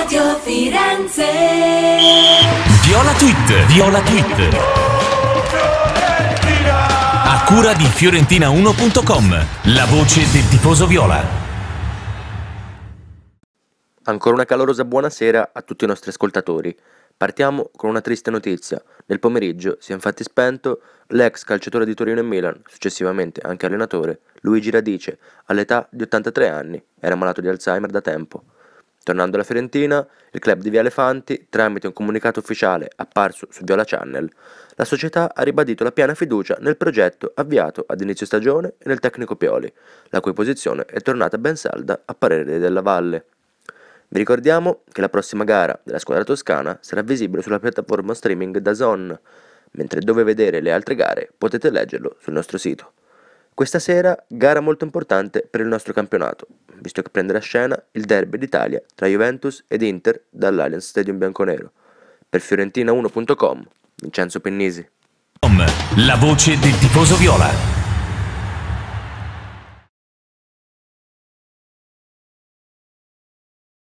Radio Firenze Viola Tweet Viola Tweet A cura di Fiorentina1.com La voce del tifoso Viola Ancora una calorosa buonasera a tutti i nostri ascoltatori. Partiamo con una triste notizia. Nel pomeriggio si è infatti spento l'ex calciatore di Torino e Milan, successivamente anche allenatore, Luigi Radice, all'età di 83 anni. Era malato di Alzheimer da tempo. Tornando alla Fiorentina, il club di Via Elefanti, tramite un comunicato ufficiale apparso su Viola Channel, la società ha ribadito la piena fiducia nel progetto avviato ad inizio stagione e nel tecnico Pioli, la cui posizione è tornata ben salda a parere della Valle. Vi ricordiamo che la prossima gara della squadra toscana sarà visibile sulla piattaforma streaming da Zon, mentre dove vedere le altre gare potete leggerlo sul nostro sito. Questa sera gara molto importante per il nostro campionato, visto che prenderà scena il derby d'Italia tra Juventus ed Inter dall'Allianz Stadium Bianconero. Per Fiorentina1.com, Vincenzo Pennisi. La voce del tifoso viola.